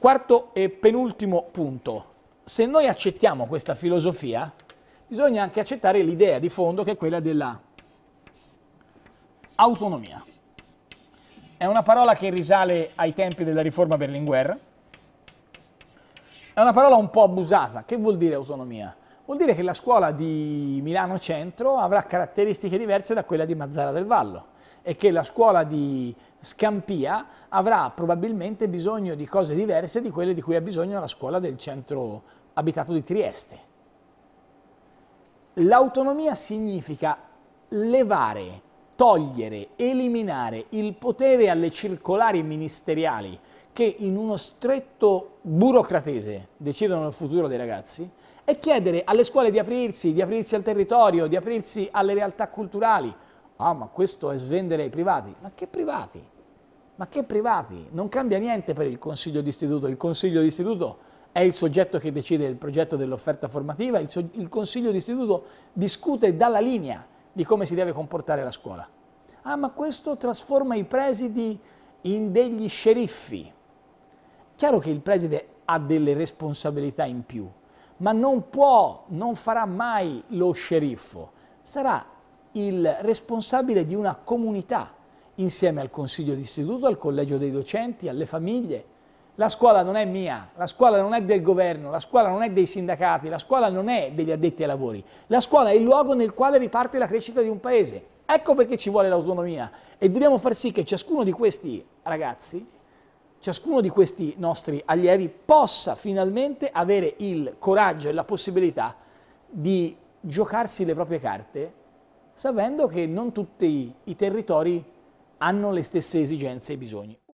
Quarto e penultimo punto, se noi accettiamo questa filosofia, bisogna anche accettare l'idea di fondo che è quella della autonomia. È una parola che risale ai tempi della riforma Berlinguer, è una parola un po' abusata. Che vuol dire autonomia? Vuol dire che la scuola di Milano Centro avrà caratteristiche diverse da quella di Mazzara del Vallo e che la scuola di Scampia avrà probabilmente bisogno di cose diverse di quelle di cui ha bisogno la scuola del centro abitato di Trieste. L'autonomia significa levare, togliere, eliminare il potere alle circolari ministeriali che in uno stretto burocratese decidono il futuro dei ragazzi e chiedere alle scuole di aprirsi, di aprirsi al territorio, di aprirsi alle realtà culturali, Ah, ma questo è svendere ai privati. Ma che privati? Ma che privati? Non cambia niente per il consiglio d'istituto. Il consiglio d'istituto è il soggetto che decide il progetto dell'offerta formativa, il, so il consiglio d'istituto discute dalla linea di come si deve comportare la scuola. Ah, ma questo trasforma i presidi in degli sceriffi. Chiaro che il preside ha delle responsabilità in più, ma non può, non farà mai lo sceriffo. Sarà il responsabile di una comunità, insieme al consiglio d'istituto, al collegio dei docenti, alle famiglie. La scuola non è mia, la scuola non è del governo, la scuola non è dei sindacati, la scuola non è degli addetti ai lavori. La scuola è il luogo nel quale riparte la crescita di un paese. Ecco perché ci vuole l'autonomia e dobbiamo far sì che ciascuno di questi ragazzi, ciascuno di questi nostri allievi possa finalmente avere il coraggio e la possibilità di giocarsi le proprie carte sapendo che non tutti i territori hanno le stesse esigenze e bisogni.